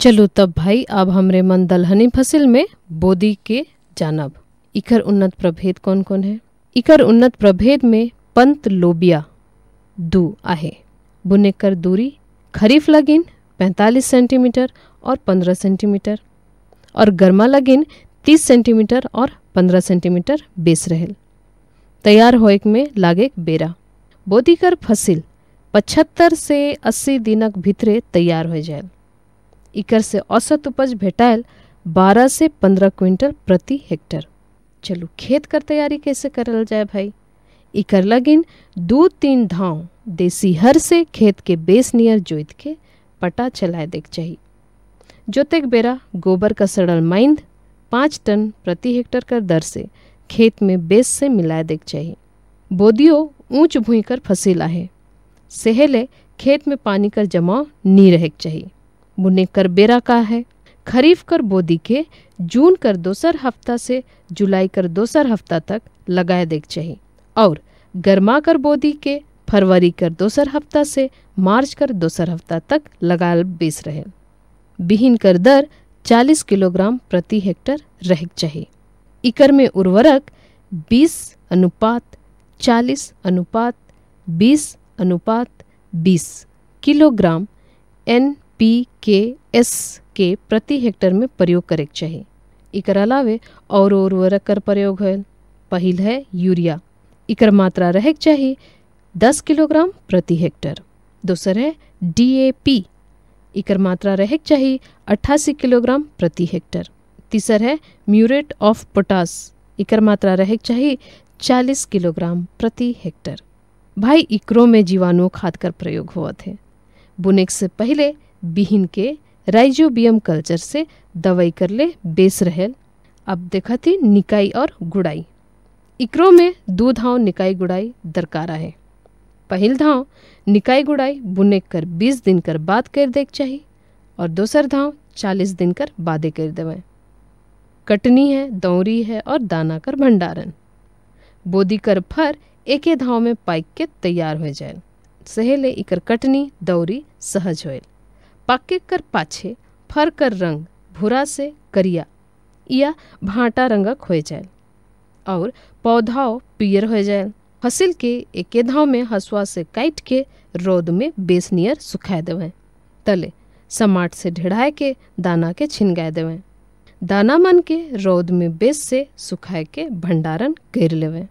चलो तब भाई अब हमरे मन दलहनी फसल में बोदी के जानब इकर उन्नत प्रभेद कौन कौन है इकर उन्नत प्रभेद में पंत लोबिया दू आहे बुने कर दूरी खरीफ लगिन 45 सेंटीमीटर और 15 सेंटीमीटर और गर्मा लगिन 30 सेंटीमीटर और 15 सेंटीमीटर बेस रहेल तैयार होएक में लागे बेरा बोदी कर फसिल पचहत्तर से 80 दिनक भीतरे तैयार हो जाए इकर से औसत उपज भेटायल 12 से 15 क्विंटल प्रति हेक्टर चलू खेत कर तैयारी कैसे करल जाए भाई इकर लगिन दू तीन धाव देसी हर से खेत के बेस नियर जोत के पटा चलाए देख चाहिए जोतेक बेरा गोबर का सड़ल माइंद पाँच टन प्रति हेक्टर कर दर से खेत में बेस से मिलाए देख चाहिए बोदियो ऊंच भूई कर फसीला है सहेले खेत में पानी कर जमाव नी रहक चाहिए बुने कर बेरा का है खरीफ कर बोदी के जून कर दोसर हफ्ता से जुलाई कर दोसर हफ्ता तक लगाए देख चाहिए और गर्मा कर बोदी के फरवरी कर दोसर हफ्ता से मार्च कर दोसर हफ्ता तक लगा बेस रहे बिहीन कर दर 40 किलोग्राम प्रति हेक्टर रह चाहिए इकर में उर्वरक 20 अनुपात 40 अनुपात 20 अनुपात 20 kilogram N P K S के प्रति हेक्टर में प्रयोग करे चाहिए इकर अलावे और उर्वरक कर प्रयोग है पहल है यूरिया इकर मात्रा रह चाहिए दस किलोग्राम प्रति हेक्टर दूसर है डी ए पी इकर मात्रा रह चाहिए अट्ठासी किलोग्राम प्रति हेक्टर तीसर है म्यूरेट ऑफ पोटास इकर मात्रा रह चाहिए चालीस किलोग्राम प्रति हेक्टर भाई इकरों में जीवाणु खाद कर प्रयोग हुआ थे बुनेक से पहले बिहिन के राइजोबियम कल्चर से दवाई कर ले बेस रहेल अब देखा थी निकाई और गुड़ाई इकरो में दो धाव निकाई गुड़ाई दरकारा है पहल धाव निकाई गुड़ाई बुने कर बीस दिन कर बाद कर देख चाहिए और दोसर धाव चालीस दिन कर बादे कर देवे कटनी है दौरी है और दाना कर भंडारण बोदी कर फर एके धाव में पाइक के तैयार हो जाए सहेले इकर कटनी दौरी सहज होयल पाके कर पाछे फर कर रंग भूरा से करिया या भाटा रंगक हो जाए और पौधाओ पियर हो जाए फसिल के एके धाव में हसुआ से काट के रौद में बेसनियर सुखा देवें तले समाट से ढिढ़ाए के दाना के छिनगा देवें दाना मन के रौद में बेस से सुखाए के भंडारण कर लेवें